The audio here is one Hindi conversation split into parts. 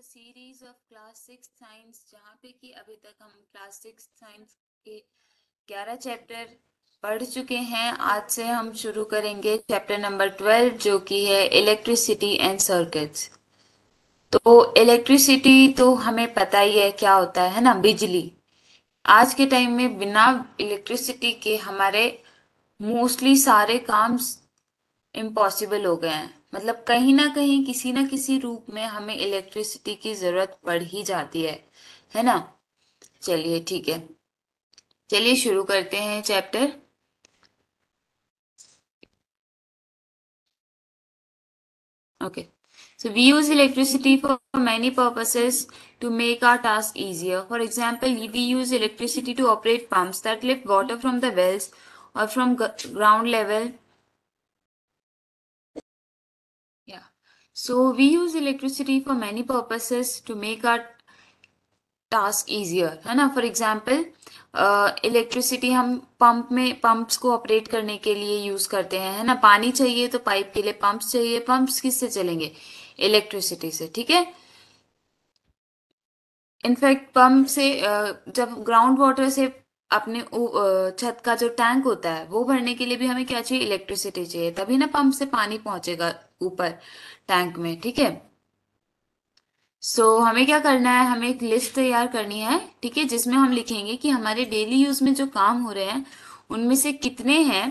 सीरीज ऑफ क्लास साइंस जहाँ पे कि अभी तक हम क्लास साइंस के ग्यारह चैप्टर पढ़ चुके हैं आज से हम शुरू करेंगे चैप्टर नंबर ट्वेल्व जो कि है इलेक्ट्रिसिटी एंड सर्किट्स तो इलेक्ट्रिसिटी तो हमें पता ही है क्या होता है ना बिजली आज के टाइम में बिना इलेक्ट्रिसिटी के हमारे मोस्टली सारे काम इम्पॉसिबल हो गए हैं मतलब कहीं ना कहीं किसी ना किसी रूप में हमें इलेक्ट्रिसिटी की जरूरत पड़ ही जाती है है ना चलिए ठीक है चलिए शुरू करते हैं chapter okay so we use electricity for many purposes to make our task easier for example we use electricity to operate pumps that lift water from the wells or from ground level. Yeah. So we use electricity for many purposes to make our task easier है ना फॉर एग्जाम्पल इलेक्ट्रिसिटी हम पंप में पंप्स को ऑपरेट करने के लिए यूज करते हैं है ना पानी चाहिए तो पाइप के लिए पंप्स चाहिए पंप्स किससे चलेंगे इलेक्ट्रिसिटी से ठीक है इनफैक्ट पंप से uh, जब ग्राउंड वाटर से अपने छत का जो टैंक होता है वो भरने के लिए भी हमें क्या चाहिए इलेक्ट्रिसिटी चाहिए तभी ना पंप से पानी पहुंचेगा ऊपर टैंक में ठीक है सो so, हमें क्या करना है हमें एक लिस्ट तैयार करनी है ठीक है जिसमें हम लिखेंगे कि हमारे डेली यूज में जो काम हो रहे हैं उनमें से कितने हैं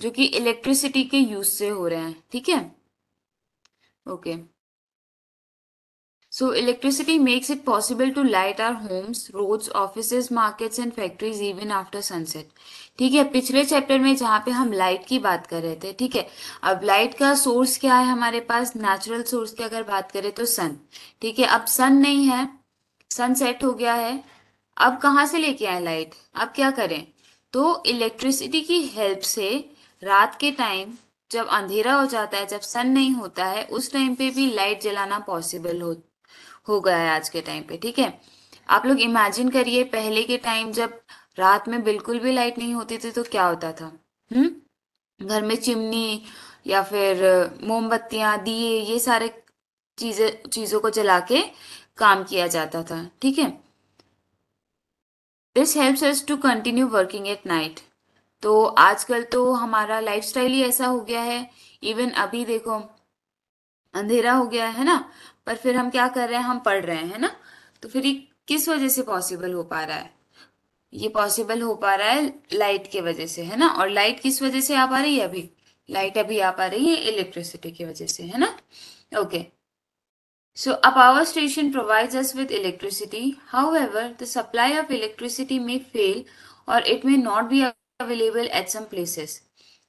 जो कि इलेक्ट्रिसिटी के यूज से हो रहे हैं ठीक है okay So electricity makes it possible to light our homes, roads, offices, markets and factories even after sunset. ठीक है पिछले चैप्टर में जहाँ पे हम लाइट की बात कर रहे थे ठीक है अब लाइट का सोर्स क्या है हमारे पास नेचुरल सोर्स की अगर बात करें तो सन ठीक है अब सन नहीं है सन सेट हो गया है अब कहाँ से लेके आए लाइट अब क्या करें तो इलेक्ट्रिसिटी की हेल्प से रात के टाइम जब अंधेरा हो जाता है जब सन नहीं होता है उस टाइम पे भी लाइट जलाना पॉसिबल हो हो गया है आज के टाइम पे ठीक है आप लोग इमेजिन करिए पहले के टाइम जब रात में बिल्कुल भी लाइट नहीं होती थी तो क्या होता था हम्म घर में चिमनी या फिर मोमबत्तियां दिए ये सारे चीजें चीजों को जला के काम किया जाता था ठीक है this helps us to continue working at night तो आजकल तो हमारा लाइफस्टाइल ही ऐसा हो गया है इवन अभी देखो अंधेरा हो गया है ना पर फिर हम क्या कर रहे हैं हम पढ़ रहे हैं ना तो फिर ये किस वजह से पॉसिबल हो पा रहा है ये पॉसिबल हो पा रहा है लाइट के वजह से है ना और लाइट किस वजह से आ पा रही है अभी लाइट अभी आ पा रही है इलेक्ट्रिसिटी की वजह से है ना okay a power station provides us with electricity however the supply of electricity may fail और it may not be available at some places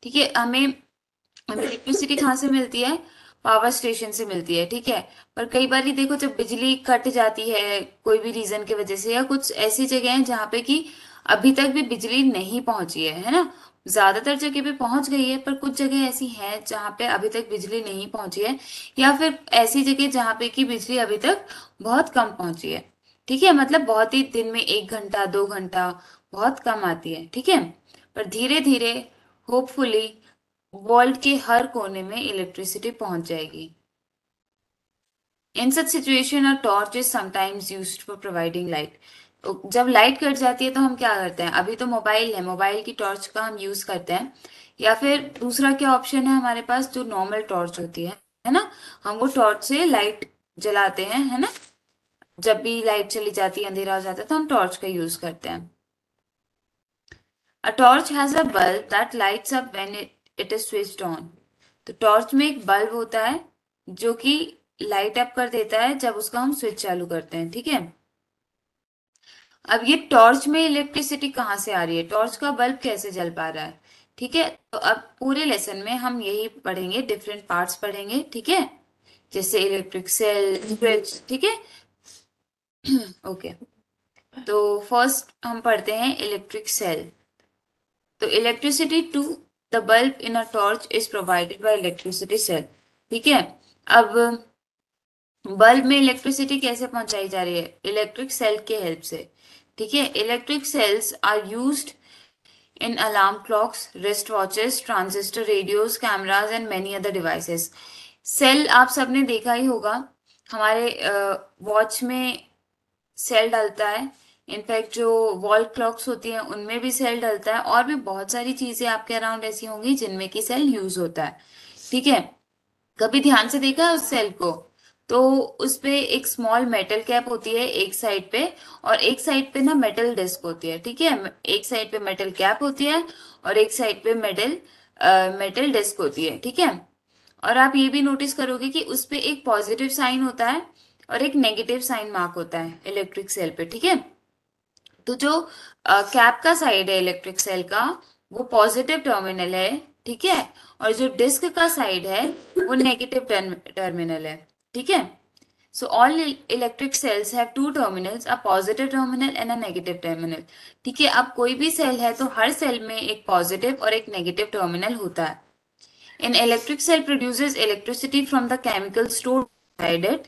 ठीक है हमें इलेक्ट्रिसिटी कहाँ से मिलती है पावर स्टेशन से मिलती है ठीक है पर कई बार देखो जब बिजली कट जाती है कोई भी रीजन की वजह से या कुछ ऐसी जगह है जहाँ पे कि अभी तक भी बिजली नहीं पहुंची है है ना ज्यादातर जगह पे पहुंच गई है पर कुछ जगह ऐसी है जहाँ पे अभी तक बिजली नहीं पहुंची है या फिर ऐसी जगह जहाँ पे की बिजली अभी तक बहुत कम पहुंची है ठीक है मतलब बहुत ही दिन में एक घंटा दो घंटा बहुत कम आती है ठीक है पर धीरे धीरे होपफुली वर्ल्ड के हर कोने में इलेक्ट्रिसिटी पहुंच जाएगी इन सच सिचुएशन और torch is sometimes use for providing light जब लाइट कट जाती है तो हम क्या करते हैं अभी तो मोबाइल है मोबाइल की टॉर्च का हम यूज करते हैं या फिर दूसरा क्या ऑप्शन है हमारे पास जो नॉर्मल टॉर्च होती है है ना हम वो टॉर्च से लाइट जलाते हैं है ना जब भी लाइट चली जाती है अंधेरा हो जाता है तो हम टॉर्च का यूज करते हैं a torch has a bulb that lights up when it it is switched on तो टॉर्च में एक बल्ब होता है जो कि लाइट अप कर देता है जब उसका हम स्विच चालू करते हैं ठीक है अब ये टॉर्च में इलेक्ट्रिसिटी कहाँ से आ रही है टॉर्च का बल्ब कैसे जल पा रहा है ठीक है तो अब पूरे लेसन में हम यही पढ़ेंगे डिफरेंट पार्ट्स पढ़ेंगे ठीक है जैसे इलेक्ट्रिक सेल स्विच ठीक है ओके तो फर्स्ट हम पढ़ते हैं इलेक्ट्रिक सेल तो electricity to the bulb in a torch is provided by electricity cell ठीक है अब बल्ब में इलेक्ट्रिसिटी कैसे पहुंचाई जा रही है इलेक्ट्रिक सेल के हेल्प से ठीक है electric cells are used alarm clocks wrist watches transistor radios, cameras and many other devices cell आप सबने देखा ही होगा हमारे वॉच में सेल डालता है इनफैक्ट जो वॉल क्लॉक्स होती हैं उनमें भी सेल डलता है और भी बहुत सारी चीज़ें आपके अराउंड ऐसी होंगी जिनमें की सेल यूज होता है ठीक है कभी ध्यान से देखा है उस सेल को तो उस पर एक स्मॉल मेटल कैप होती है एक साइड पे और एक साइड पे ना मेटल डिस्क होती है ठीक है एक साइड पे मेटल कैप होती है और एक साइड पे मेटल मेटल डिस्क होती है ठीक है और आप ये भी नोटिस करोगे कि उस पर एक पॉजिटिव साइन होता है और एक नेगेटिव साइन मार्क होता है इलेक्ट्रिक सेल पे ठीक है तो जो कैप का साइड है इलेक्ट्रिक सेल का वो पॉजिटिव टर्मिनल है ठीक है और जो डिस्क का साइड है वो नेगेटिव टर्मिनल है ठीक है so all electric cells have two terminals a positive terminal and a negative terminal ठीक है अब कोई भी सेल है तो हर सेल में एक पॉजिटिव और एक नेगेटिव टर्मिनल होता है an electric cell produces electricity from the chemical store it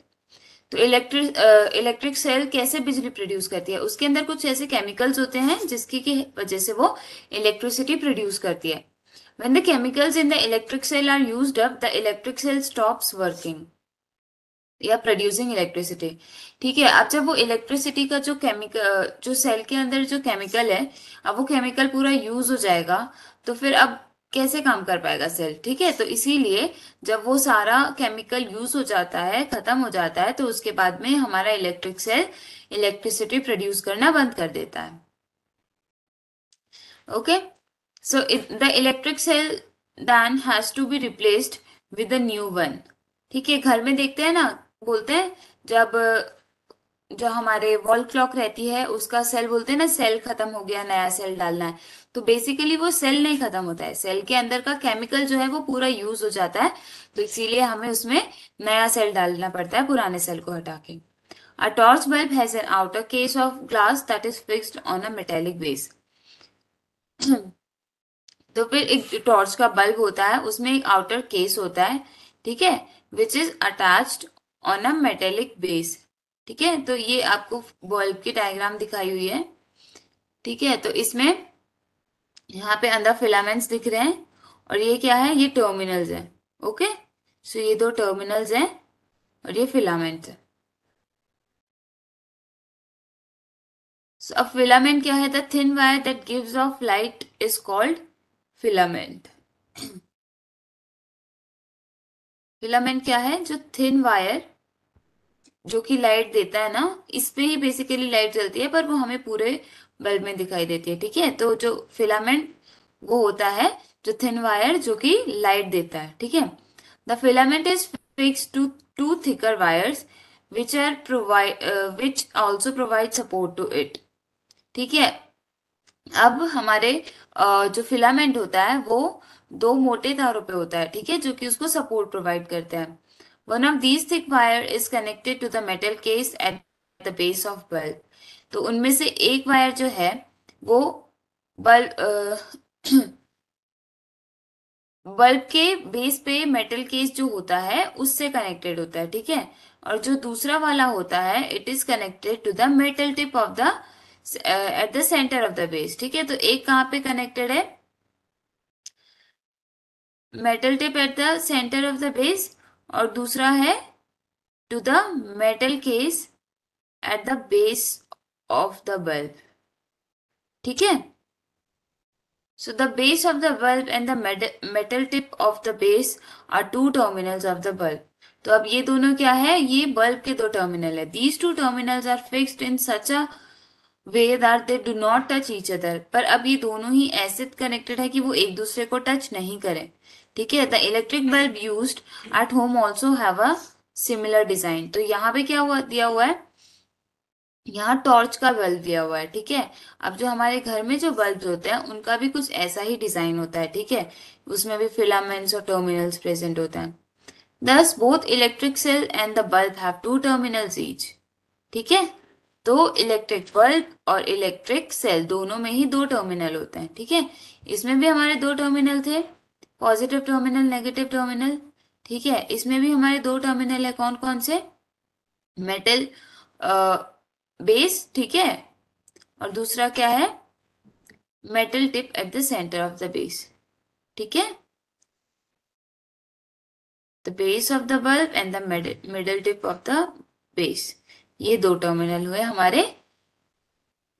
तो इलेक्ट्रिक इलेक्ट्रिक सेल कैसे बिजली प्रोड्यूस करती है उसके अंदर कुछ ऐसे केमिकल्स होते हैं जिसकी की वजह से वो इलेक्ट्रिसिटी प्रोड्यूस करती है when the chemicals in the electric cell are use up the electric cell stops working या प्रोड्यूसिंग इलेक्ट्रिसिटी ठीक है अब जब वो इलेक्ट्रिसिटी का जो केमिकल जो सेल के अंदर जो केमिकल है अब वो केमिकल पूरा यूज हो जाएगा तो फिर अब कैसे काम कर पाएगा सेल ठीक है तो इसीलिए जब वो सारा केमिकल यूज हो जाता है खत्म हो जाता है तो उसके बाद में हमारा इलेक्ट्रिक सेल इलेक्ट्रिसिटी प्रोड्यूस करना बंद कर देता है okay so the electric cell then has to be replaced with new one ठीक है घर में देखते हैं ना बोलते हैं जब जो हमारे वॉल क्लॉक रहती है उसका सेल बोलते हैं ना सेल खत्म हो गया नया सेल डालना है तो बेसिकली वो सेल नहीं खत्म होता है सेल के अंदर का केमिकल जो है वो पूरा यूज हो जाता है तो इसीलिए हमें उसमें नया सेल डालना पड़ता है पुराने सेल को हटा के a torch bulb has an outer case of glass that is fixed on a metallic base तो फिर एक टॉर्च का बल्ब होता है उसमें एक आउटर केस होता है ठीक है which is attached on a metallic base ठीक है तो ये आपको बल्ब की डायग्राम दिखाई हुई है ठीक है तो इसमें यहाँ पे अंदर फिलामेंट्स दिख रहे हैं और ये क्या है ये टर्मिनल्स है ओके सो ये दो टर्मिनल्स हैं और ये फिलामेंट है सो अब फिलामेंट क्या है the thin wire that gives off light is called filament filament क्या है जो थिन वायर जो कि लाइट देता है ना इस पे ही बेसिकली लाइट चलती है पर वो हमें पूरे बल्ब में दिखाई देती है ठीक है तो जो फिलामेंट वो होता है जो थिन वायर जो कि लाइट देता है ठीक है the filament is fix to two thicker wires which are provide which also provide support to it ठीक है अब हमारे uh, जो फिलामेंट होता है वो दो मोटे तारों पे होता है ठीक है जो कि उसको सपोर्ट प्रोवाइड करते हैं One of these thick wire is connected to the metal case at the base of bulb. तो उनमें से एक वायर जो है वो बल्ब बल्ब के बेस पे मेटल केस जो होता है उससे कनेक्टेड होता है ठीक है और जो दूसरा वाला होता है it is connected to the metal tip of the at the centre of the base ठीक है तो एक कहाँ पे कनेक्टेड है metal tip at the centre of the base और दूसरा है to the metal case at the base of the bulb ठीक है so the base of the bulb and the metal tip of the base are two terminals of the bulb तो अब ये दोनों क्या है ये बल्ब के दो टर्मिनल है these two terminals are fix in such a way that they do not touch each other पर अब ये दोनों ही ऐसे कनेक्टेड है कि वो एक दूसरे को टच नहीं करें ठीक है the electric bulb use at home also have a similar design तो यहाँ पे क्या हुआ दिया हुआ है यहाँ टॉर्च का बल्ब दिया हुआ है ठीक है अब जो हमारे घर में जो बल्ब होते हैं उनका भी कुछ ऐसा ही डिजाइन होता है ठीक है उसमें भी फिलामेंट्स और टर्मिनल्स प्रेजेंट होते हैं thus both electric cell and the bulb have two terminals each ठीक है तो इलेक्ट्रिक बल्ब और इलेक्ट्रिक सेल दोनों में ही दो टर्मिनल होते हैं ठीक है इसमें भी हमारे दो टर्मिनल थे पॉजिटिव टर्मिनल नेगेटिव टर्मिनल ठीक है इसमें भी हमारे दो टर्मिनल है कौन कौन से मेटल बेस ठीक है और दूसरा क्या है metal tip at the centre of the base ठीक है the base of the bulb and the middle tip of the base ये दो टर्मिनल हुए हमारे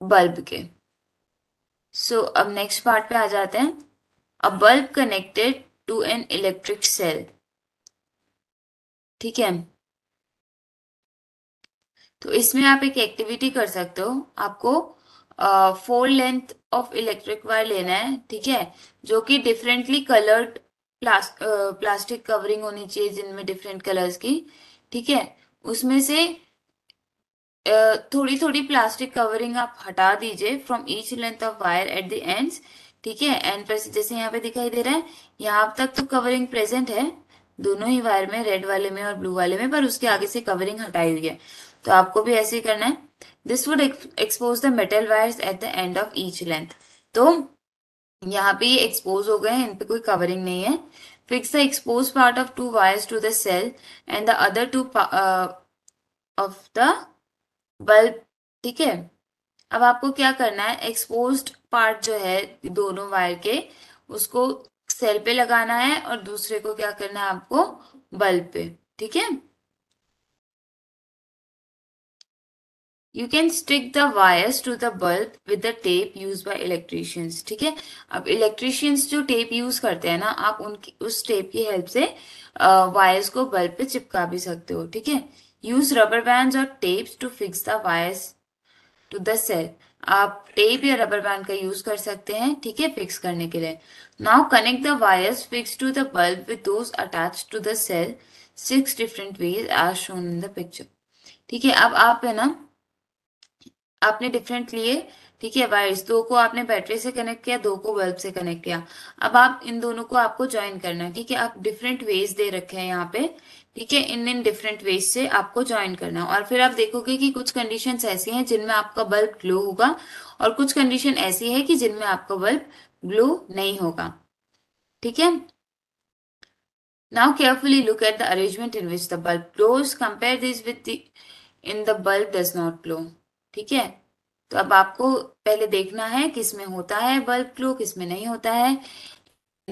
बल्ब के सो so, अब नेक्स्ट पार्ट पे आ जाते हैं a bulb connected to an electric cell ठीक है तो इसमें आप एक एक्टिविटी कर सकते हो आपको four length of electric wire लेना है ठीक है जो कि डिफरेंटली कलर्ड प्लास्टिक कवरिंग होनी चाहिए जिनमें डिफरेंट कलर्स की ठीक है उसमें से थोड़ी थोड़ी प्लास्टिक कवरिंग आप हटा दीजिए from each length of wire at the ends ठीक है एंड पर जैसे यहाँ पे दिखाई दे रहा है यहाँ तक तो कवरिंग प्रेजेंट है दोनों ही वायर में रेड वाले में और ब्लू वाले में पर उसके आगे से कवरिंग हटाई हुई है तो आपको भी ऐसे ही करना है this would expose the metal wires at the end of each length तो यहाँ पे ये एक्सपोज हो गए हैं इन पे कोई कवरिंग नहीं है fix the expose part of two wires to the cell and the other two of the bulb ठीक है अब आपको क्या करना है एक्सपोज पार्ट जो है दोनों वायर के उसको सेल पे लगाना है और दूसरे को क्या करना है आपको बल्ब पे ठीक है you can stick the wires to the bulb with the tape use by electricians ठीक है अब इलेक्ट्रिशियंस जो टेप यूज करते हैं ना आप उनकी उस टेप की हेल्प से वायर्स को बल्ब पे चिपका भी सकते हो ठीक है यूज रबर बैंड और tapes to fix the wires to the cell आप टेप या रबर बैंड का यूज कर सकते हैं ठीक है फिक्स करने के लिए now connect the wires fix to the bulb with attach to the cell six different ways are shown in the picture ठीक है अब आप है ना आपने डिफरेंट लिए ठीक है वायर्स दो को आपने बैटरी से कनेक्ट किया दो को बल्ब से कनेक्ट किया अब आप इन दोनों को आपको ज्वाइन करना है ठीक है आप डिफरेंट वेज दे रखे हैं यहाँ पे ठीक है इन इन डिफरेंट वेज से आपको ज्वाइन करना और फिर आप देखोगे कि कुछ कंडीशन ऐसी हैं जिनमें आपका बल्ब ग्लो होगा और कुछ कंडीशन ऐसी है कि जिनमें आपका बल्ब ग्लो नहीं होगा ठीक है now carefully look at the arrangement in which the bulb glows compare this with in the bulb does not glow ठीक है तो अब आपको पहले देखना है किस में होता है बल्ब ग्लो किस में नहीं होता है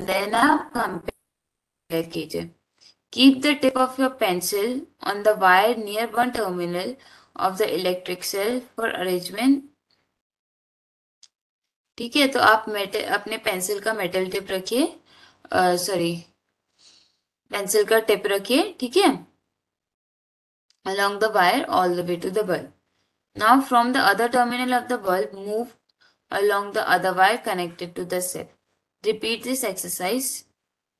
देन कंपेयर कीजिए Keep the tip of your pencil on the wire near one terminal of the electric cell for arrangement. ठीक है तो आप मेटल अपने पेंसिल का मेटल टिप रखिए सॉरी पेंसिल का टिप रखिए ठीक है along the wire all the way to the bulb now from the other terminal of the bulb move along the other wire connected to the cell repeat this exercise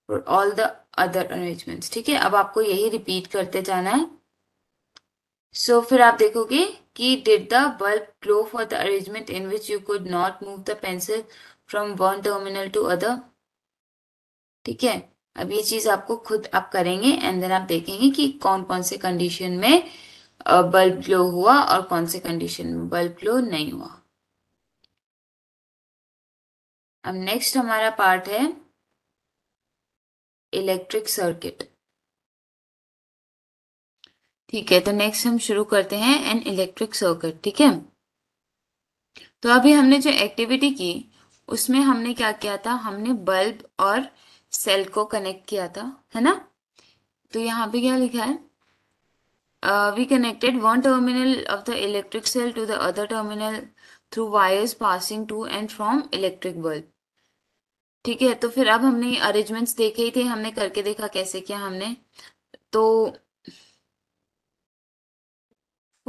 for all the other arrangements ठीक है अब आपको यही रिपीट करते जाना है सो so, फिर आप देखोगे कि did the bulb glow for the arrangement in which you could not move the pencil from one terminal to other ठीक है अब ये चीज आपको खुद आप करेंगे एंड देन आप देखेंगे कि कौन कौन से कंडीशन में बल्ब ग्लो हुआ और कौन से कंडीशन में बल्ब ग्लो नहीं हुआ अब नेक्स्ट हमारा पार्ट है इलेक्ट्रिक सर्किट ठीक है तो नेक्स्ट हम शुरू करते हैं एन इलेक्ट्रिक सर्किट ठीक है तो अभी हमने जो एक्टिविटी की उसमें हमने क्या किया था हमने बल्ब और सेल को कनेक्ट किया था है ना तो यहाँ पे क्या लिखा है we connected one terminal of the electric cell to the other terminal through wires passing to and from electric bulb ठीक है तो फिर अब हमने अरेंजमेंट्स देखे ही थे हमने करके देखा कैसे किया हमने तो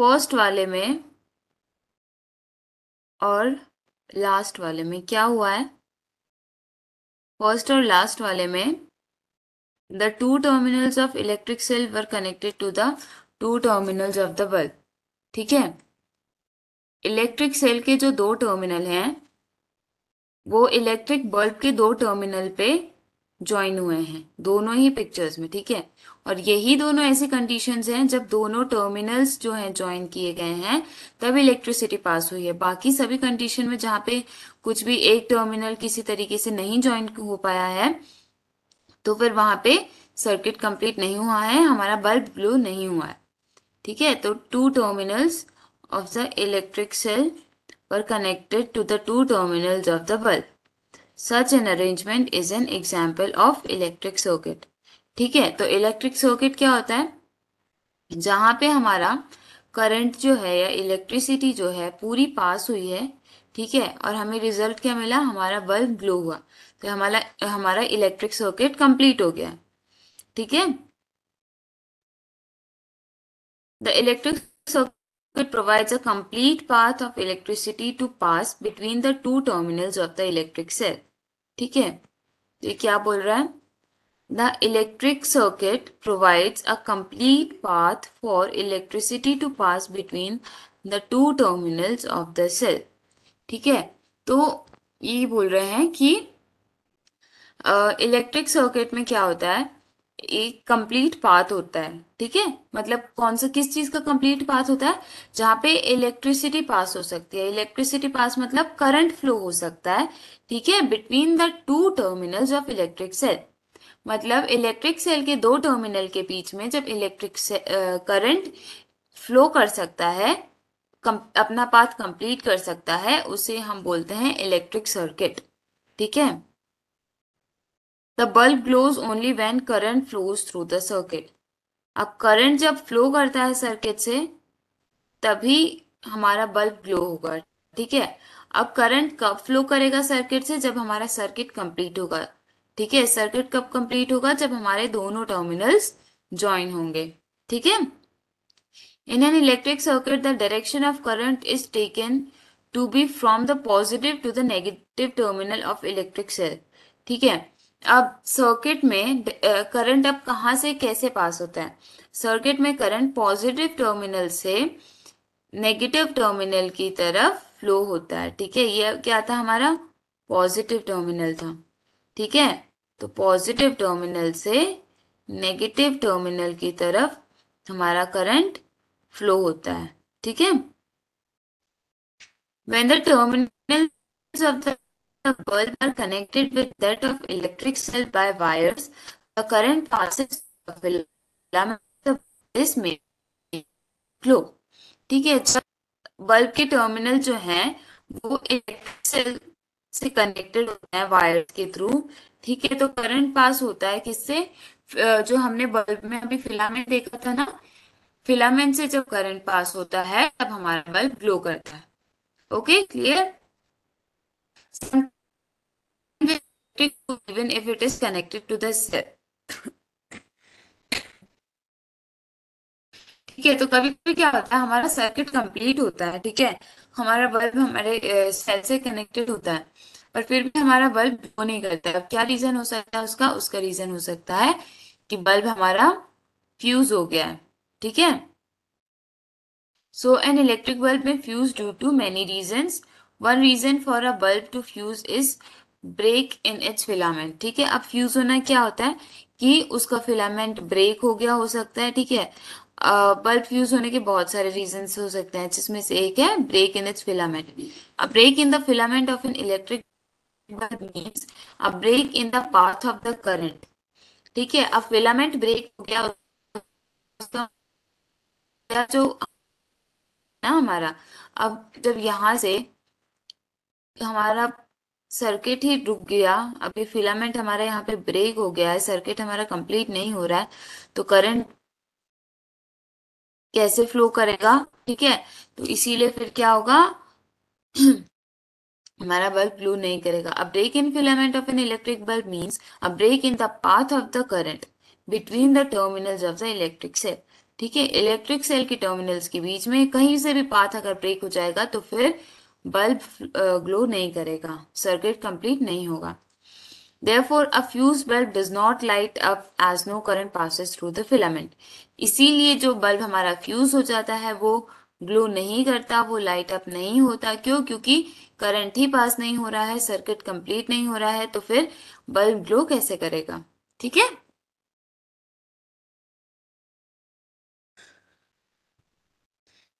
फर्स्ट वाले में और लास्ट वाले में क्या हुआ है फर्स्ट और लास्ट वाले में the two terminals of electric cell were connected to the two terminals of the bulb ठीक है इलेक्ट्रिक सेल के जो दो टर्मिनल हैं वो इलेक्ट्रिक बल्ब के दो टर्मिनल पे ज्वाइन हुए हैं दोनों ही पिक्चर्स में ठीक है और यही दोनों ऐसे कंडीशंस हैं जब दोनों टर्मिनल्स जो हैं ज्वाइन किए गए हैं तब इलेक्ट्रिसिटी पास हुई है बाकी सभी कंडीशन में जहाँ पे कुछ भी एक टर्मिनल किसी तरीके से नहीं ज्वाइन हो पाया है तो फिर वहां पे सर्किट कंप्लीट नहीं हुआ है हमारा बल्ब ग्लो नहीं हुआ है ठीक है तो two terminals of the electric cell were connected to the two terminals of the bulb. Such an arrangement is an example of electric circuit. ठीक है तो इलेक्ट्रिक सर्किट क्या होता है जहां पे हमारा करंट जो है या इलेक्ट्रिसिटी जो है पूरी पास हुई है ठीक है और हमें रिजल्ट क्या मिला हमारा बल्ब ग्लो हुआ तो हमारा हमारा इलेक्ट्रिक सर्किट कंप्लीट हो गया ठीक है the electric circuit It provides a complete path of electricity to pass between the two terminals of the electric cell. ठीक है ये क्या बोल रहा है the electric circuit provides a complete path for electricity to pass between the two terminals of the cell ठीक है तो ये बोल रहे हैं कि इलेक्ट्रिक uh, सर्किट में क्या होता है एक कंप्लीट पाथ होता है ठीक है मतलब कौन सा किस चीज का कंप्लीट पाथ होता है जहां पे इलेक्ट्रिसिटी पास हो सकती है इलेक्ट्रिसिटी पास मतलब करंट फ्लो हो सकता है ठीक है between the two terminals of electric cell मतलब इलेक्ट्रिक सेल के दो टर्मिनल के बीच में जब इलेक्ट्रिक करंट फ्लो कर सकता है कम, अपना पाथ कंप्लीट कर सकता है उसे हम बोलते हैं इलेक्ट्रिक सर्किट ठीक है the bulb glows only when current flows through the circuit अब करंट जब फ्लो करता है सर्किट से तभी हमारा बल्ब ग्लो होगा ठीक है अब करंट कब फ्लो करेगा सर्किट से जब हमारा सर्किट कंप्लीट होगा ठीक है सर्किट कब कंप्लीट होगा जब हमारे दोनों टर्मिनल्स ज्वाइन होंगे ठीक है in an electric circuit the direction of current is taken to be from the positive to the negative terminal of electric cell. ठीक है अब सर्किट में करंट अब कहाँ से कैसे पास होता है सर्किट में करंट पॉजिटिव टर्मिनल से नेगेटिव टर्मिनल की तरफ फ्लो होता है ठीक है ये क्या था हमारा पॉजिटिव टर्मिनल था ठीक है तो पॉजिटिव टर्मिनल से नेगेटिव टर्मिनल की तरफ हमारा करंट फ्लो होता है ठीक है when the terminal of the the bulb are connected with that of electric cell by wires, the current passes the filament. of This may glow. ठीक है अच्छा बल्ब के टर्मिनल जो हैं वो इलेक्ट्रिक सेल से कनेक्टेड होते हैं वायर के थ्रू ठीक है तो करंट पास होता है किससे जो हमने बल्ब में अभी फिलामेंट देखा था ना फिलामेंट से जब करंट पास होता है तब हमारा बल्ब ग्लो करता है okay clear connected to even if it is connected to the cell. ठीक है तो कभी कभी क्या होता है हमारा सर्किट कंप्लीट होता है ठीक है हमारा बल्ब हमारे सेल से कनेक्टेड होता है और फिर भी हमारा बल्ब ग्लो नहीं करता है अब क्या रीजन हो सकता है उसका उसका रीजन हो सकता है कि बल्ब हमारा फ्यूज हो गया है ठीक है सो एन इलेक्ट्रिक बल्ब में fuse due to many reason one reason for a bulb to fuse is break in its filament ठीक है अब फ्यूज होना क्या होता है कि उसका फिलामेंट ब्रेक हो गया हो सकता है ठीक है बल्ब फ्यूज होने के बहुत सारे रीजन हो सकते हैं जिसमें से एक है ब्रेक इन इट्स फिलामेंट अब break in the filament of an electric bulb means a break in the path of the current ठीक है अब फिलामेंट ब्रेक हो गया जो ना हमारा अब जब यहां से हमारा सर्किट ही रुक गया अभी फिलामेंट हमारा यहाँ पे ब्रेक हो गया है सर्किट हमारा कंप्लीट नहीं हो रहा है तो करंट कैसे फ्लो करेगा ठीक है तो इसीलिए फिर क्या होगा हमारा बल्ब ब्लू नहीं करेगा अब break in filament of an electric bulb means a break in the path of the current between the terminals of the electric cell ठीक है इलेक्ट्रिक सेल के टर्मिनल्स के बीच में कहीं से भी पाथ अगर ब्रेक हो जाएगा तो फिर बल्ब ग्लो नहीं करेगा सर्किट कंप्लीट नहीं होगा therefore a fuse bulb does not light up as no current passes through the filament इसीलिए जो बल्ब हमारा फ्यूज हो जाता है वो ग्लो नहीं करता वो लाइट अप नहीं होता क्यों क्योंकि करंट ही पास नहीं हो रहा है सर्किट कंप्लीट नहीं हो रहा है तो फिर बल्ब ग्लो कैसे करेगा ठीक है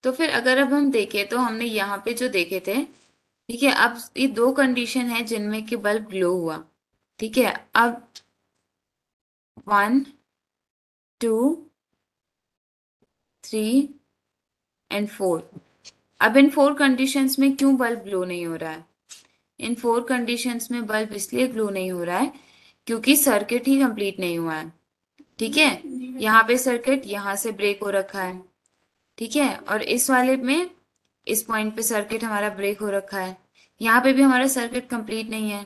तो फिर अगर अब हम देखें तो हमने यहाँ पे जो देखे थे ठीक है अब ये दो कंडीशन है जिनमें कि बल्ब ग्लो हुआ ठीक है अब one two three and four अब इन फोर कंडीशंस में क्यों बल्ब ग्लो नहीं हो रहा है इन फोर कंडीशंस में बल्ब इसलिए ग्लो नहीं हो रहा है क्योंकि सर्किट ही कंप्लीट नहीं हुआ है ठीक है यहाँ पे सर्किट यहाँ से ब्रेक हो रखा है ठीक है और इस वाले में इस पॉइंट पे सर्किट हमारा ब्रेक हो रखा है यहाँ पे भी हमारा सर्किट कंप्लीट नहीं है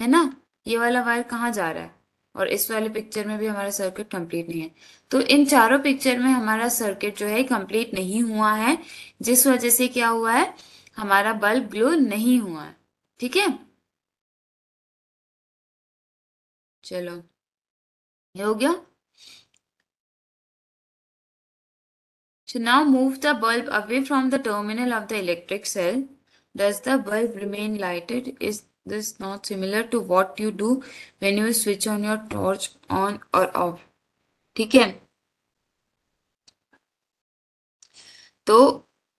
है ना ये वाला वायर कहाँ जा रहा है और इस वाले पिक्चर में भी हमारा सर्किट कंप्लीट नहीं है तो इन चारों पिक्चर में हमारा सर्किट जो है कंप्लीट नहीं हुआ है जिस वजह से क्या हुआ है हमारा बल्ब ग्लो नहीं हुआ है ठीक है चलो ये हो गया So now move the bulb away from the terminal of the electric cell. Does the bulb remain lighted? Is this not similar to what you do when you switch on your torch on or off? ठीक है तो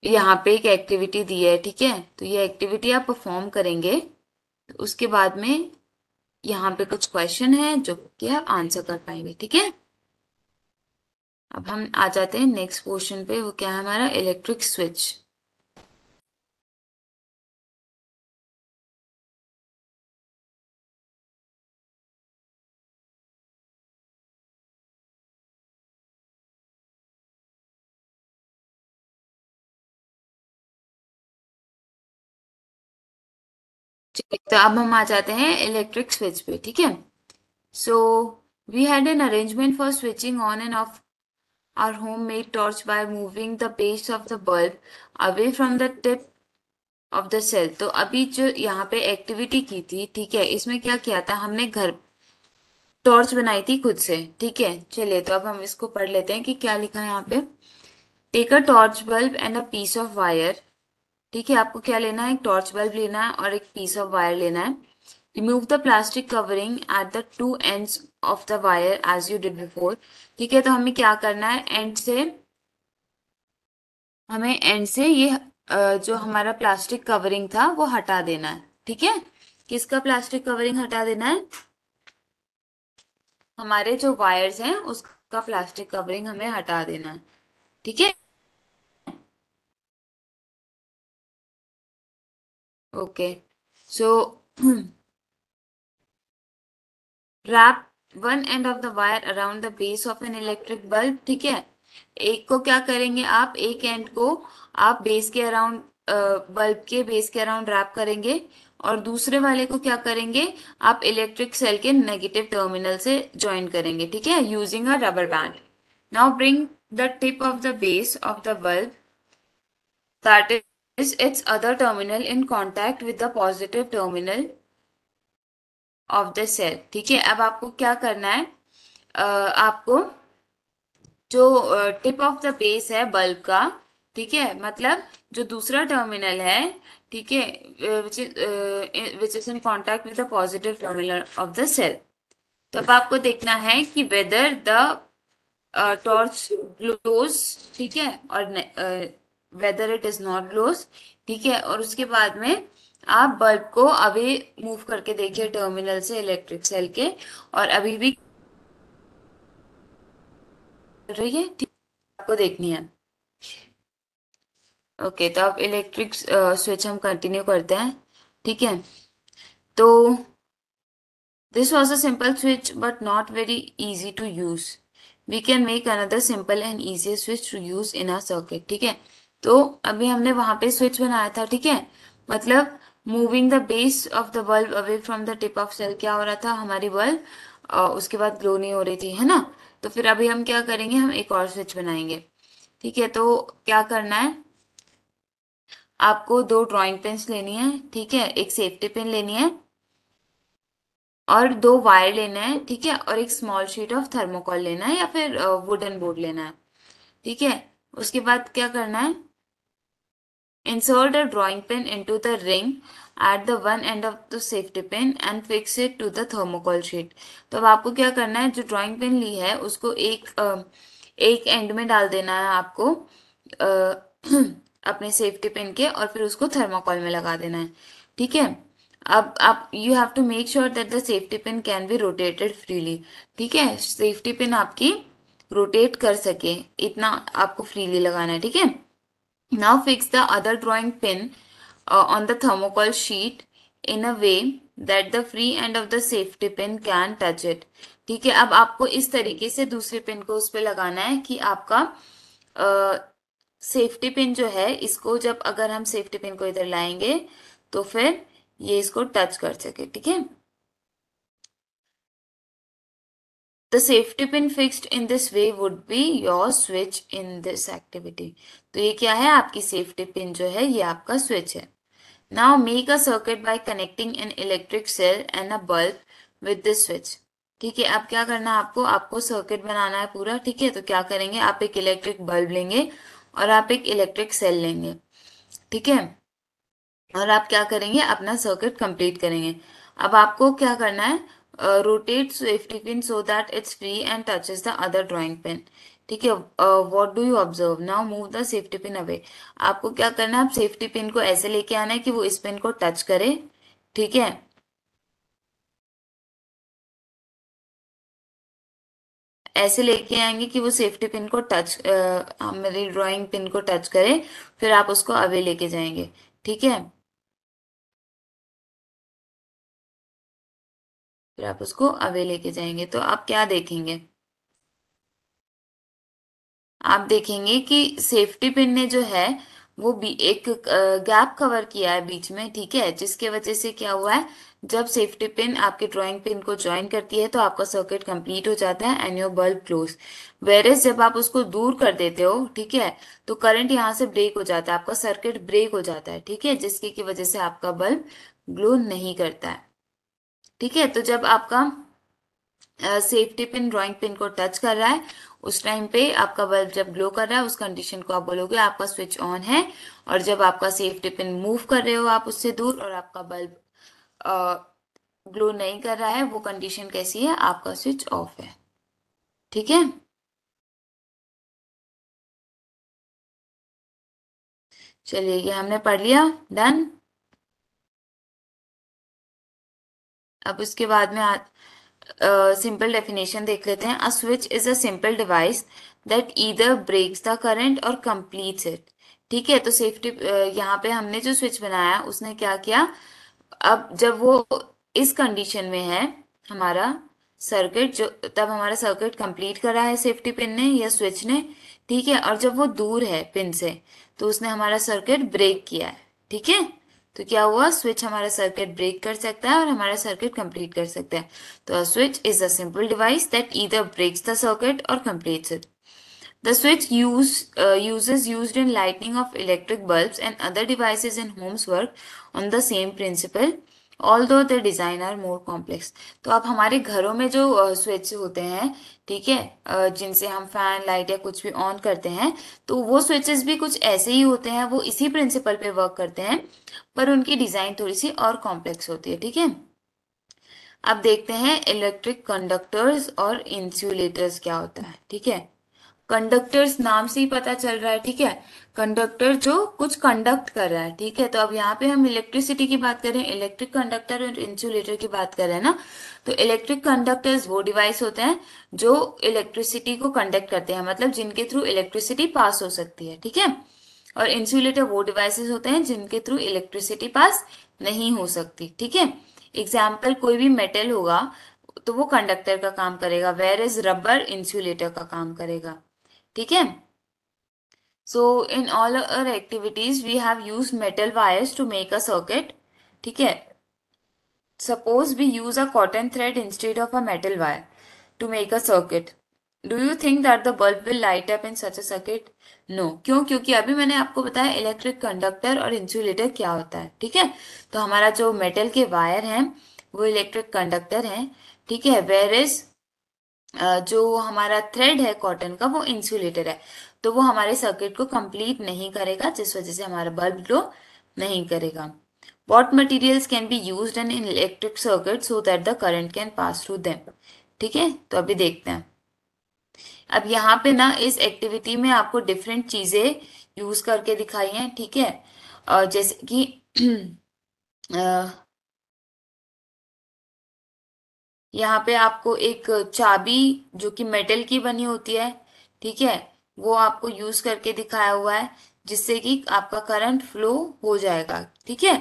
यहाँ पे एक एक्टिविटी दी है ठीक है तो ये एक्टिविटी आप परफॉर्म करेंगे तो उसके बाद में यहाँ पे कुछ क्वेश्चन है जो कि आप आंसर कर पाएंगे ठीक है अब हम आ जाते हैं नेक्स्ट पोर्शन पे वो क्या है हमारा इलेक्ट्रिक स्विच तो अब हम आ जाते हैं इलेक्ट्रिक स्विच पे ठीक है so we had an arrangement for switching on and off our homemade torch by moving the base of the bulb away from the tip of the cell तो अभी जो यहाँ पे एक्टिविटी की थी ठीक है इसमें क्या किया था हमने घर टॉर्च बनाई थी खुद से ठीक है चलिए तो अब हम इसको पढ़ लेते हैं कि क्या लिखा है यहाँ पे take a torch bulb and a piece of wire ठीक है आपको क्या लेना है एक टॉर्च बल्ब लेना है और एक पीस ऑफ वायर लेना है remove the plastic covering at the two end of the wire as you did before ठीक है तो हमें क्या करना है एंड से हमें एंड से ये जो हमारा प्लास्टिक कवरिंग था वो हटा देना है ठीक है किसका प्लास्टिक कवरिंग हटा देना है हमारे जो वायर्स हैं उसका प्लास्टिक कवरिंग हमें हटा देना है ठीक है okay so wrap one end of the wire around the base of an electric bulb ठीक है एक को क्या करेंगे आप एक एंड को आप बेस के अराउंड बल्ब uh, के बेस के अराउंड रैप करेंगे और दूसरे वाले को क्या करेंगे आप इलेक्ट्रिक सेल के नेगेटिव टर्मिनल से ज्वाइन करेंगे ठीक है using a rubber band now bring the tip of the base of the bulb that is its other terminal in contact with the positive terminal of the cell ठीक है अब आपको क्या करना है uh, आपको जो टिप ऑफ द बेस है बल्ब का ठीक है मतलब जो दूसरा टर्मिनल है ठीक है which is which is in contact with the positive terminal of the cell तो अब आपको देखना है कि वेदर द टॉर्च ग्लोज ठीक है और whether it is not glows ठीक है और उसके बाद में आप बल्ब को अभी मूव करके देखिए टर्मिनल से इलेक्ट्रिक सेल के और अभी भी रही है ठीक आपको देखनी है ओके तो आप इलेक्ट्रिक स्विच हम कंटिन्यू करते हैं ठीक है तो this was a simple switch but not very easy to use we can make another simple and easy switch to use in our circuit ठीक है तो अभी हमने वहां पे स्विच बनाया था ठीक है मतलब moving the base of the bulb away from the tip of cell क्या हो रहा था हमारी बल्ब उसके बाद ग्लो नहीं हो रही थी है ना तो फिर अभी हम क्या करेंगे हम एक और स्विच बनाएंगे ठीक है तो क्या करना है आपको दो ड्राइंग पेन्स लेनी है ठीक है एक सेफ्टी पेन लेनी है और दो वायर लेना है ठीक है और एक स्मॉल शीट ऑफ थर्मोकॉल लेना है या फिर वुडन बोर्ड लेना है ठीक है उसके बाद क्या करना है Insert a drawing pin into the ring at the one end of the safety pin and fix it to the thermocol sheet. तो अब आपको क्या करना है जो drawing pin ली है उसको एक एक एंड में डाल देना है आपको अपने सेफ्टी पिन के और फिर उसको थर्माकोल में लगा देना है ठीक है अब आप you have to make sure that the safety pin can be rotated freely ठीक है सेफ्टी पिन आपकी रोटेट कर सके इतना आपको फ्रीली लगाना है ठीक है Now fix the other drawing pin uh, on the thermocol sheet in a way that the free end of the safety pin can touch it. ठीक है अब आपको इस तरीके से दूसरे पिन को उस पर लगाना है कि आपका सेफ्टी पिन जो है इसको जब अगर हम सेफ्टी पिन को इधर लाएंगे तो फिर ये इसको टच कर सके ठीक है The safety pin fixed in this way would be your switch in this activity. तो ये क्या है आपकी safety pin जो है ये आपका switch है Now make a circuit by connecting an electric cell and a bulb with this switch. ठीक है अब क्या करना है आपको आपको सर्किट बनाना है पूरा ठीक है तो क्या करेंगे आप एक इलेक्ट्रिक बल्ब लेंगे और आप एक इलेक्ट्रिक सेल लेंगे ठीक है और आप क्या करेंगे अपना सर्किट कंप्लीट करेंगे अब आपको क्या करना है uh, rotate safety pin so that it's free and touches the other drawing pin ठीक है what do you observe now move the safety pin away आपको क्या करना है आप सेफ्टी पिन को ऐसे लेके आना है कि वो इस पिन को टच करे ठीक है ऐसे लेके आएंगे कि वो सेफ्टी पिन को टच मेरी ड्राइंग पिन को टच करे फिर आप उसको अवे लेके जाएंगे ठीक है फिर आप उसको अवे लेके जाएंगे तो आप क्या देखेंगे आप देखेंगे कि सेफ्टी पिन ने जो है वो भी एक गैप कवर किया है बीच में ठीक है जिसके वजह से क्या हुआ है जब सेफ्टी पिन आपके ड्राइंग पिन को ज्वाइन करती है तो आपका सर्किट कंप्लीट हो जाता है and your bulb glows whereas जब आप उसको दूर कर देते हो ठीक है तो करंट यहाँ से ब्रेक हो जाता है आपका सर्किट ब्रेक हो जाता है ठीक है जिसकी की वजह से आपका बल्ब ग्लो नहीं करता है ठीक है तो जब आपका सेफ्टी पिन ड्राइंग पिन को टच कर रहा है उस टाइम पे आपका बल्ब जब ग्लो कर रहा है उस कंडीशन को आप बोलोगे आपका स्विच ऑन है और जब आपका सेफ्टी पिन मूव कर रहे हो आप उससे दूर और आपका बल्ब ग्लो नहीं कर रहा है वो कंडीशन कैसी है आपका स्विच ऑफ है ठीक है चलिए ये हमने पढ़ लिया डन अब उसके बाद में सिंपल डेफिनेशन देख लेते हैं a switch is a simple device that either breaks the current और कंप्लीट्स इट ठीक है तो सेफ्टी यहाँ पे हमने जो स्विच बनाया उसने क्या किया अब जब वो इस कंडीशन में है हमारा सर्किट जो तब हमारा सर्किट कंप्लीट करा है सेफ्टी पिन ने या स्विच ने ठीक है और जब वो दूर है पिन से तो उसने हमारा सर्किट ब्रेक किया है ठीक है तो क्या हुआ स्विच हमारा सर्किट ब्रेक कर सकता है और हमारा सर्किट कंप्लीट कर सकता है तो switch is a simple device that either breaks the circuit और complete it the switch use is use in lighting of electric bulb and other devices in homes work on the same principle although the design are more complex तो आप हमारे घरों में जो स्विच होते हैं ठीक है जिनसे हम फैन लाइट या कुछ भी ऑन करते हैं तो वो स्विचेस भी कुछ ऐसे ही होते हैं वो इसी प्रिंसिपल पे वर्क करते हैं पर उनकी डिज़ाइन थोड़ी सी और कॉम्प्लेक्स होती है ठीक है अब देखते हैं इलेक्ट्रिक कंडक्टर्स और इंसुलेटर्स क्या होता है ठीक है कंडक्टर्स नाम से ही पता चल रहा है ठीक है कंडक्टर जो कुछ कंडक्ट कर रहा है ठीक है तो अब यहाँ पे हम इलेक्ट्रिसिटी की बात करें इलेक्ट्रिक कंडक्टर और इंसुलेटर की बात कर रहे हैं ना तो इलेक्ट्रिक कंडक्टर्स वो डिवाइस होते हैं जो इलेक्ट्रिसिटी को कंडक्ट करते हैं मतलब जिनके थ्रू इलेक्ट्रिसिटी पास हो सकती है ठीक है और इंसुलेटर वो डिवाइसेस होते हैं जिनके थ्रू इलेक्ट्रिसिटी पास नहीं हो सकती ठीक है एग्जाम्पल कोई भी मेटल होगा तो वो कंडक्टर का काम करेगा वेर इज रबर इंसुलेटर का काम करेगा ठीक है so in all our activities we have use metal wires to make a circuit ठीक है suppose we use a cotton thread instead of a metal wire to make a circuit do you think that the bulb will light up in such a circuit no क्यों क्योंकि अभी मैंने आपको बताया इलेक्ट्रिक कंडक्टर और इंसुलेटर क्या होता है ठीक है तो हमारा जो मेटल के वायर हैं वो इलेक्ट्रिक कंडक्टर हैं ठीक है वेर इज जो हमारा थ्रेड है कॉटन का वो इंसुलेटर है तो वो हमारे सर्किट को कंप्लीट नहीं करेगा जिस वजह से हमारा बल्ब ग्लो नहीं करेगा what materials can be use in electric circuit so that the current can pass through them ठीक है तो अभी देखते हैं अब यहाँ पे ना इस एक्टिविटी में आपको डिफरेंट चीजें यूज करके दिखाई हैं ठीक है और जैसे कि यहाँ पे आपको एक चाबी जो कि मेटल की बनी होती है ठीक है वो आपको यूज करके दिखाया हुआ है जिससे कि आपका करंट फ्लो हो जाएगा ठीक है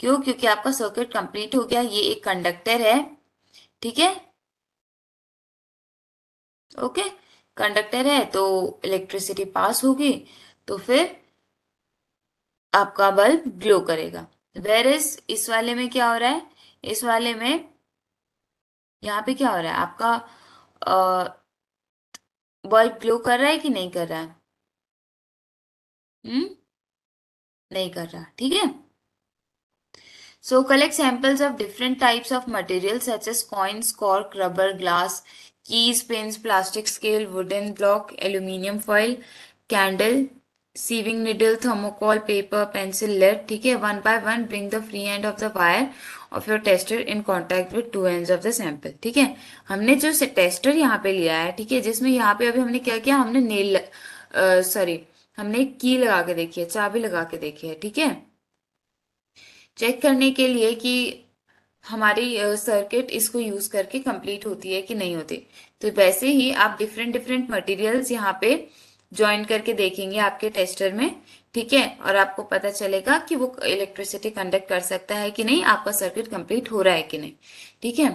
क्यों क्योंकि आपका सर्किट कंप्लीट हो गया ये एक कंडक्टर है ठीक है ओके कंडक्टर है तो इलेक्ट्रिसिटी पास होगी तो फिर आपका बल्ब ग्लो करेगा वेर इस वाले में क्या हो रहा है इस वाले में यहाँ पे क्या हो रहा है आपका बल्ब ग्लो कर रहा है कि नहीं कर रहा है हम्म नहीं कर रहा ठीक है so collect samples of different types of material such as coins cork rubber glass keys pens plastic scale wooden block aluminium foil candle sewing needle thermocol paper pencil let ठीक है one by one bring the free end of the wire of your tester in contact with two end of the sample ठीक है हमने जो टेस्टर यहाँ पे लिया है ठीक है जिसमें यहाँ पे अभी हमने क्या किया हमने नेल सॉरी हमने की लगा के देखी है चाबी लगा के देखी है ठीक है चेक करने के लिए कि हमारी सर्किट uh, इसको यूज करके कंप्लीट होती है कि नहीं होती तो वैसे ही आप डिफरेंट डिफरेंट मटेरियल्स यहाँ पे ज्वाइन करके देखेंगे आपके टेस्टर में ठीक है और आपको पता चलेगा कि वो इलेक्ट्रिसिटी कंडक्ट कर सकता है कि नहीं आपका सर्किट कंप्लीट हो रहा है कि नहीं ठीक है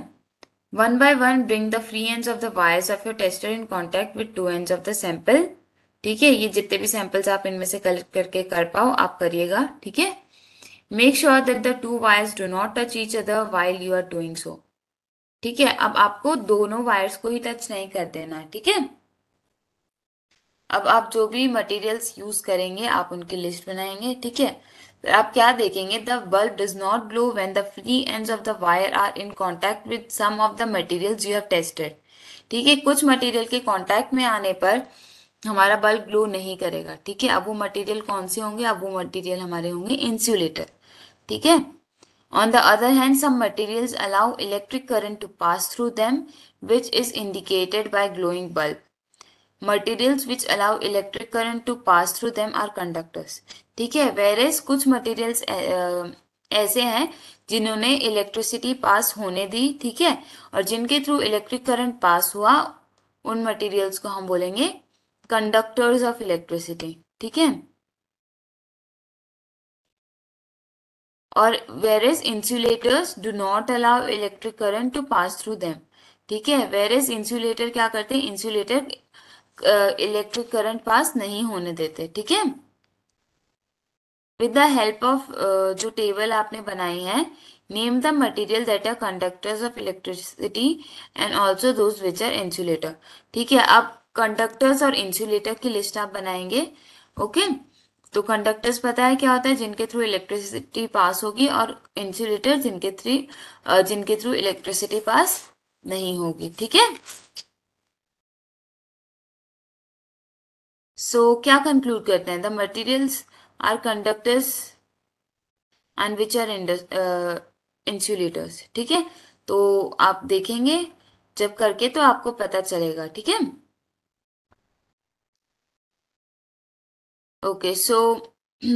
one by one bring the free end of the wires of your tester in contact with two end of the sample ठीक है ये जितने भी सैंपल्स आप इनमें से कलेक्ट करके कर पाओ आप करिएगा ठीक है make sure that the two wires do not touch each other while you are doing so ठीक है अब आपको दोनों वायर्स को ही टच नहीं कर देना ठीक है अब आप जो भी मटेरियल्स यूज करेंगे आप उनकी लिस्ट बनाएंगे ठीक है फिर आप क्या देखेंगे the bulb does not glow when the free ends of the wire are in contact with some of the materials you have tested ठीक है कुछ मटेरियल के कॉन्टेक्ट में आने पर हमारा बल्ब ग्लो नहीं करेगा ठीक है अब वो मटेरियल कौन से होंगे अब वो मटेरियल हमारे होंगे इंसुलेटर ठीक है on the other hand some materials allow electric current to pass through them which is indicated by glowing bulb materials which allow electric current to pass through them are conductors ठीक है वेरेज कुछ मटेरियल्स ऐसे हैं जिन्होंने इलेक्ट्रिसिटी पास होने दी ठीक है और जिनके थ्रू इलेक्ट्रिक करंट पास हुआ उन मटेरियल्स को हम बोलेंगे कंडक्टर्स ऑफ इलेक्ट्रिसिटी ठीक है और whereas insulators do not allow electric current to pass through them ठीक है वेरेज इंसुलेटर क्या करते हैं इंसुलेटर इलेक्ट्रिक करंट पास नहीं होने देते ठीक है विद द हेल्प ऑफ जो टेबल आपने बनाई है name the material that are conductors of electricity and also those which are insulator ठीक है आप कंडक्टर्स और इंसुलेटर की लिस्ट आप बनाएंगे ओके तो कंडक्टर्स पता है क्या होता है जिनके थ्रू इलेक्ट्रिसिटी पास होगी और इंसुलेटर जिनके थ्री जिनके थ्रू इलेक्ट्रिसिटी पास नहीं होगी ठीक है सो so, क्या कंक्लूड करते हैं the materials are conductors and which are insulators ठीक है तो आप देखेंगे जब करके तो आपको पता चलेगा ठीक है ओके सो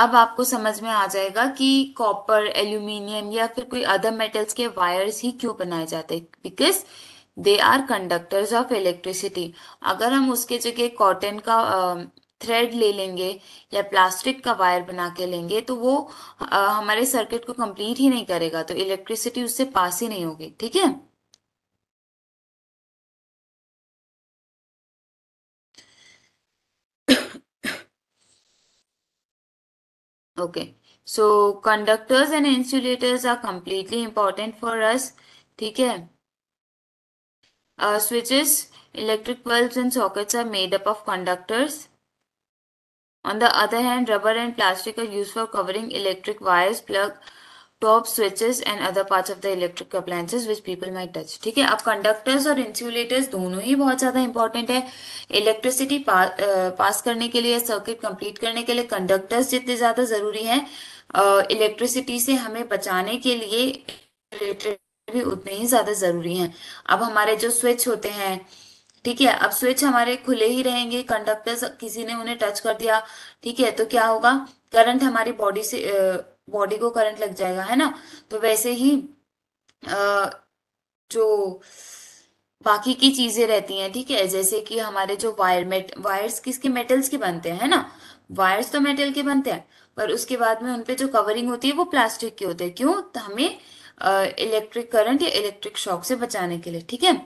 अब आपको समझ में आ जाएगा कि कॉपर एल्यूमिनियम या फिर कोई अदर मेटल्स के वायर्स ही क्यों बनाए जाते हैं because they are conductors of electricity अगर हम उसके जगह कॉटन का थ्रेड ले लेंगे या प्लास्टिक का वायर बना के लेंगे तो वो आ, हमारे सर्किट को कंप्लीट ही नहीं करेगा तो इलेक्ट्रिसिटी उससे पास ही नहीं होगी ठीक है okay so conductors and insulators are completely important for us ठीक है Uh, switches, electric bulbs and sockets are made up of conductors. On the other hand, rubber and plastic are used for covering electric wires, plug, top switches and other part of the electric appliances which people may touch ठीक है अब कंडक्टर्स और इंसुलेटर्स दोनों ही बहुत ज़्यादा इंपॉर्टेंट है इलेक्ट्रिसिटी पा, पास करने के लिए सर्किट कंप्लीट करने के लिए कंडक्टर्स जितने ज़्यादा ज़रूरी है इलेक्ट्रिसिटी से हमें बचाने के लिए भी उतने ही ज़्यादा ज़रूरी हैं अब हमारे जो स्विच होते हैं ठीक है अब स्विच हमारे खुले ही रहेंगे कंडक्टर किसी ने उन्हें टच कर दिया ठीक है तो क्या होगा करंट हमारी बॉडी से बॉडी को करंट लग जाएगा है ना तो वैसे ही जो बाकी की चीजें रहती हैं ठीक है जैसे कि हमारे जो वायर मेट वायर्स किसके मेटल्स के बनते हैं ना वायर्स तो मेटल के बनते हैं पर उसके बाद में उनपे जो कवरिंग होती है वो प्लास्टिक की होती है क्यों तो हमें इलेक्ट्रिक करंट या इलेक्ट्रिक शॉक से बचाने के लिए ठीक है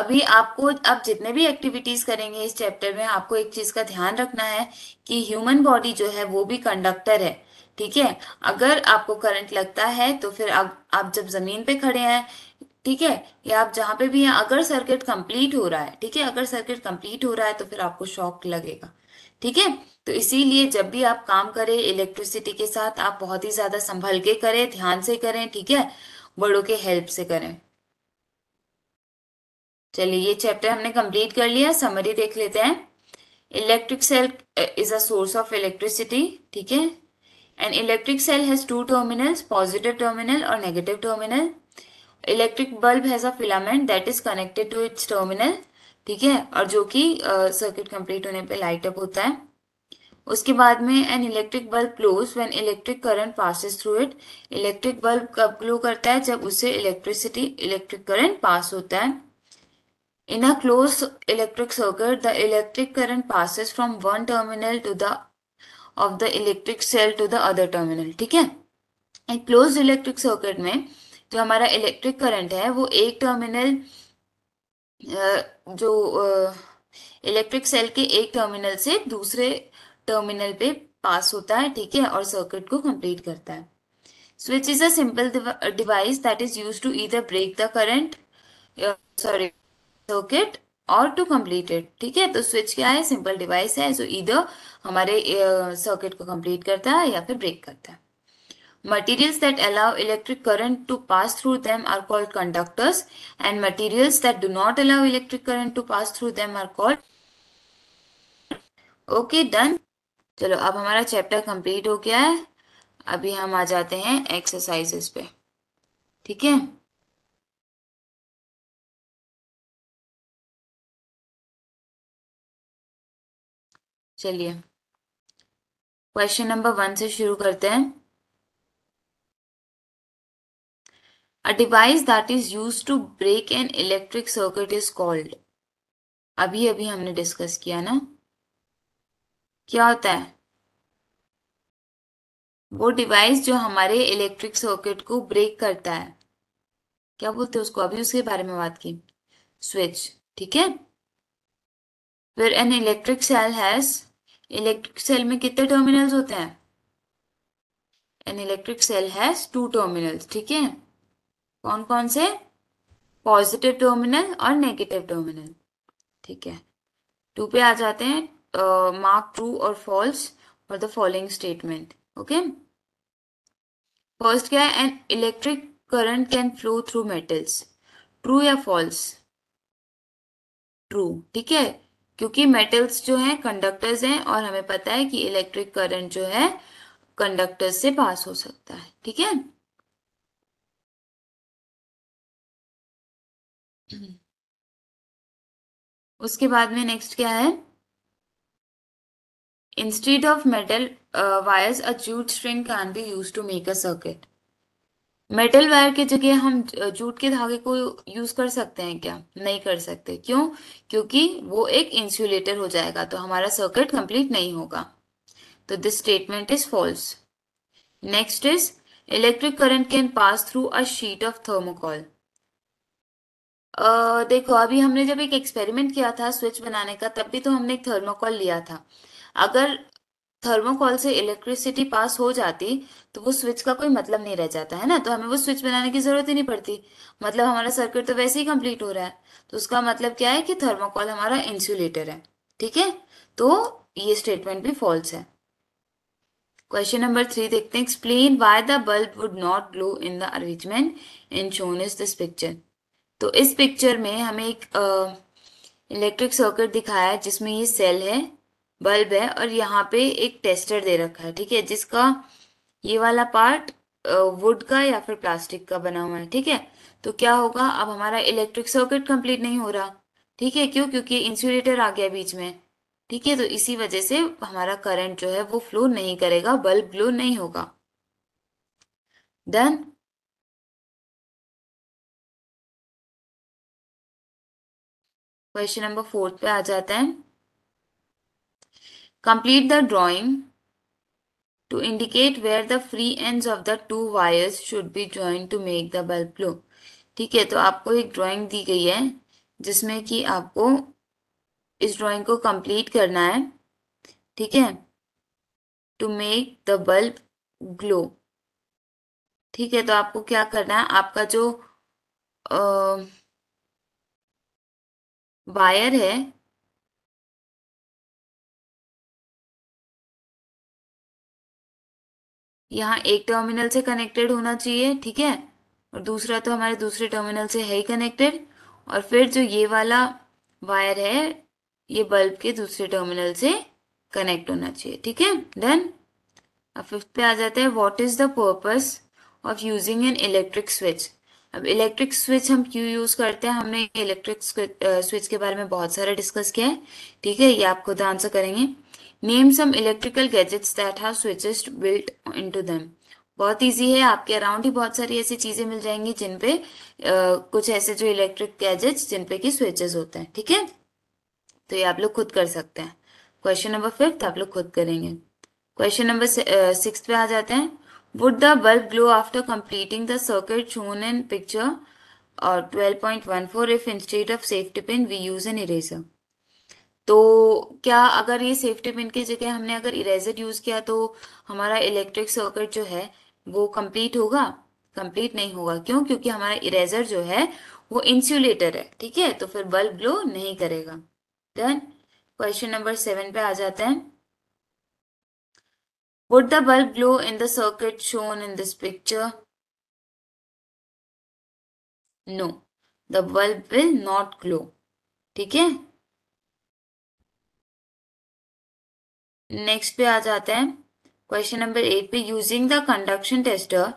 अभी आपको आप जितने भी एक्टिविटीज करेंगे इस चैप्टर में आपको एक चीज का ध्यान रखना है कि ह्यूमन बॉडी जो है वो भी कंडक्टर है ठीक है अगर आपको करंट लगता है तो फिर आप आप जब जमीन पे खड़े हैं ठीक है या आप जहाँ पे भी हैं अगर सर्किट कंप्लीट हो रहा है ठीक है अगर सर्किट कंप्लीट हो रहा है तो फिर आपको शॉक लगेगा ठीक है तो इसीलिए जब भी आप काम करें इलेक्ट्रिसिटी के साथ आप बहुत ही ज्यादा संभल के करें ध्यान से करें ठीक है बड़ों के हेल्प से करें चलिए ये चैप्टर हमने कंप्लीट कर लिया समरी देख लेते हैं electric cell is a source of electricity ठीक है and electric cell has two terminals positive terminal और negative terminal electric bulb has a filament that is connected to its terminal ठीक है और जो कि सर्किट uh, कंप्लीट होने पर लाइटअप होता है उसके बाद में an electric bulb glows when electric current passes through it electric bulb कब ग्लो करता है जब उसे इलेक्ट्रिसिटी इलेक्ट्रिक करंट पास होता है in a close electric circuit the electric current passes from one terminal to the of the electric cell to the other terminal ठीक है एक क्लोज इलेक्ट्रिक सर्किट में जो हमारा इलेक्ट्रिक करंट है वो एक टर्मिनल जो इलेक्ट्रिक सेल के एक टर्मिनल से दूसरे टर्मिनल पे पास होता है ठीक है और सर्किट को कंप्लीट करता है switch is a device that is use to either break the current sorry circuit और टू कम्प्लीट इट ठीक है तो स्विच क्या है सिंपल डिवाइस है जो इधर हमारे सर्किट uh, को कम्प्लीट करता है या फिर ब्रेक करता है materials that allow electric current to pass through them are called conductors and materials that do not allow electric current to pass through them are called okay done चलो अब हमारा चैप्टर कंप्लीट हो गया है अभी हम आ जाते हैं एक्सरसाइजेस पे ठीक है चलिए क्वेश्चन नंबर वन से शुरू करते हैं a device that is use to break an electric circuit is called अभी अभी हमने डिस्कस किया ना क्या होता है वो डिवाइस जो हमारे इलेक्ट्रिक सर्किट को ब्रेक करता है क्या बोलते हैं उसको अभी उसके बारे में बात की स्विच ठीक है फिर an electric cell has electric cell में कितने टर्मिनल्स होते हैं an electric cell has two terminals ठीक है कौन कौन से पॉजिटिव टर्मिनल और नेगेटिव टर्मिनल ठीक है टू पे आ जाते हैं uh, mark true or false for the following statement okay first क्या an electric current can flow through metals true या false true ठीक है क्योंकि मेटल्स जो हैं कंडक्टर्स हैं और हमें पता है कि इलेक्ट्रिक करंट जो है कंडक्टर से पास हो सकता है ठीक है उसके बाद में नेक्स्ट क्या है Instead of metal uh, wires, a jute string can be used to make a circuit. Metal wire की जगह हम जूट uh, के धागे को यूज कर सकते हैं क्या नहीं कर सकते क्यों क्योंकि वो एक इंसुलेटर हो जाएगा तो हमारा सर्किट कंप्लीट नहीं होगा तो this statement is false next is electric current can pass through a sheet of thermocol देखो अभी हमने जब एक एक्सपेरिमेंट किया था स्विच बनाने का तब भी तो हमने एक थर्मोकॉल लिया था अगर थर्मोकॉल से इलेक्ट्रिसिटी पास हो जाती तो वो स्विच का कोई मतलब नहीं रह जाता है ना तो हमें वो स्विच बनाने की जरूरत ही नहीं पड़ती मतलब हमारा सर्किट तो वैसे ही कंप्लीट हो रहा है तो उसका मतलब क्या है कि थर्मोकॉल हमारा इंसुलेटर है ठीक है तो ये स्टेटमेंट भी फॉल्स है क्वेश्चन नंबर थ्री देखते हैं explain why the bulb would not glow in the arrangement in shown is this picture तो इस पिक्चर में हमें एक इलेक्ट्रिक सर्किट दिखाया है जिसमें ये सेल है बल्ब है और यहाँ पे एक टेस्टर दे रखा है ठीक है जिसका ये वाला पार्ट वुड का या फिर प्लास्टिक का बना हुआ है ठीक है तो क्या होगा अब हमारा इलेक्ट्रिक सर्किट कंप्लीट नहीं हो रहा ठीक है क्यों क्योंकि इंसुलेटर आ गया बीच में ठीक है तो इसी वजह से हमारा करंट जो है वो फ्लो नहीं करेगा बल्ब ग्लो नहीं होगा देन क्वेश्चन नंबर फोर्थ पे आ जाता है Complete the drawing to indicate where the free ends of the two wires should be joined to make the bulb glow. ठीक है तो आपको एक ड्राइंग दी गई है जिसमें कि आपको इस ड्राइंग को कंप्लीट करना है ठीक है to make the bulb glow ठीक है तो आपको क्या करना है आपका जो वायर है यहाँ एक टर्मिनल से कनेक्टेड होना चाहिए ठीक है और दूसरा तो हमारे दूसरे टर्मिनल से है ही कनेक्टेड और फिर जो ये वाला वायर है ये बल्ब के दूसरे टर्मिनल से कनेक्ट होना चाहिए ठीक है डन अब फिफ्थ पे आ जाता है what is the purpose of using an electric switch अब इलेक्ट्रिक स्विच हम क्यों यूज़ करते हैं हमने इलेक्ट्रिक स्विच के बारे में बहुत सारा डिस्कस किया है ठीक है ये आप खुद आंसर करेंगे name some electrical gadgets that have switches built into them बहुत इजी है आपके अराउंड ही बहुत सारी ऐसी चीजें मिल जाएंगी जिन पे आ, कुछ ऐसे जो इलेक्ट्रिक गैजेट्स जिन पे की स्विचेस होते हैं ठीक है तो ये आप लोग खुद कर सकते हैं क्वेश्चन नंबर फिफ्थ आप लोग खुद करेंगे क्वेश्चन नंबर सिक्स पे आ जाते हैं would the bulb glow after completing the circuit shown in picture और 12.14 if instead of safety pin we use an eraser तो क्या अगर ये सेफ्टी पिन की जगह हमने अगर इरेजर यूज किया तो हमारा इलेक्ट्रिक सर्किट जो है वो कंप्लीट होगा कंप्लीट नहीं होगा क्यों क्योंकि हमारा इरेजर जो है वो इंसुलेटर है ठीक है तो फिर बल्ब ग्लो नहीं करेगा देन क्वेश्चन नंबर सेवन पे आ जाते हैं would the bulb glow in the circuit shown in this picture no the bulb will not glow ठीक है नेक्स्ट पे आ जाते हैं क्वेश्चन नंबर एट पे using the conduction tester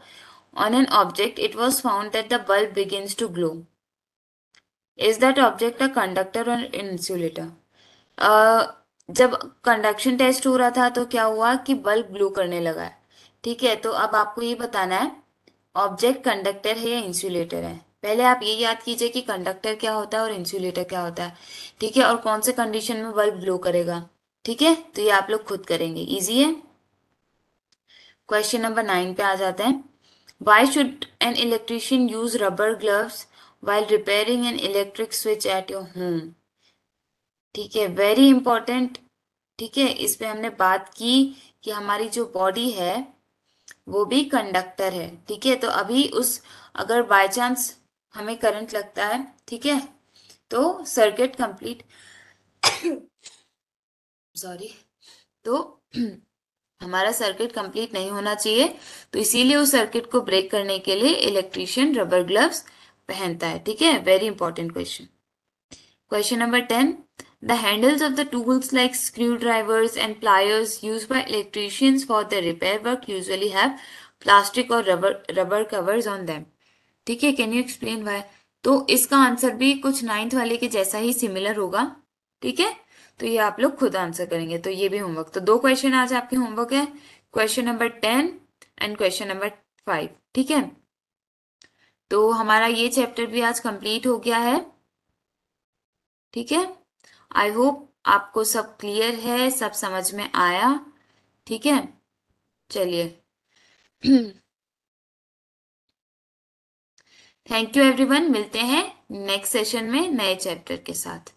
on an object it was found that the bulb begins to glow is that object a conductor और इंसुलेटर जब कंडक्शन टेस्ट हो रहा था तो क्या हुआ कि बल्ब ग्लो करने लगा है ठीक है तो अब आपको ये बताना है ऑब्जेक्ट कंडक्टर है या इंसुलेटर है पहले आप ये याद कीजिए कि कंडक्टर क्या होता है और इंसुलेटर क्या होता है ठीक है और कौन से कंडीशन में बल्ब ग्लो करेगा ठीक है तो ये आप लोग खुद करेंगे इजी है क्वेश्चन नंबर नाइन पे आ जाते हैं why should an electrician use rubber gloves while repairing an electric switch at your home ठीक है वेरी इंपॉर्टेंट ठीक है इस पे हमने बात की कि हमारी जो बॉडी है वो भी कंडक्टर है ठीक है तो अभी उस अगर बाय चांस हमें करंट लगता है ठीक है तो सर्किट कंप्लीट सॉरी तो हमारा सर्किट कंप्लीट नहीं होना चाहिए तो इसीलिए उस सर्किट को ब्रेक करने के लिए इलेक्ट्रीशियन रबर ग्लव्स पहनता है ठीक है very important question question number ten the handles of the tools like screw drivers and pliers use by electricians for the repair work usually have plastic और rubber rubber covers on them ठीक है कैन यू एक्सप्लेन वाई तो इसका आंसर भी कुछ नाइन्थ वाले के जैसा ही सिमिलर होगा ठीक है तो ये आप लोग खुद आंसर करेंगे तो ये भी होमवर्क तो दो क्वेश्चन आज आपके होमवर्क है question number ten and question number five ठीक है तो हमारा ये चैप्टर भी आज कंप्लीट हो गया है ठीक है आई होप आपको सब क्लियर है सब समझ में आया ठीक है चलिए थैंक यू एवरीवन मिलते हैं नेक्स्ट सेशन में नए चैप्टर के साथ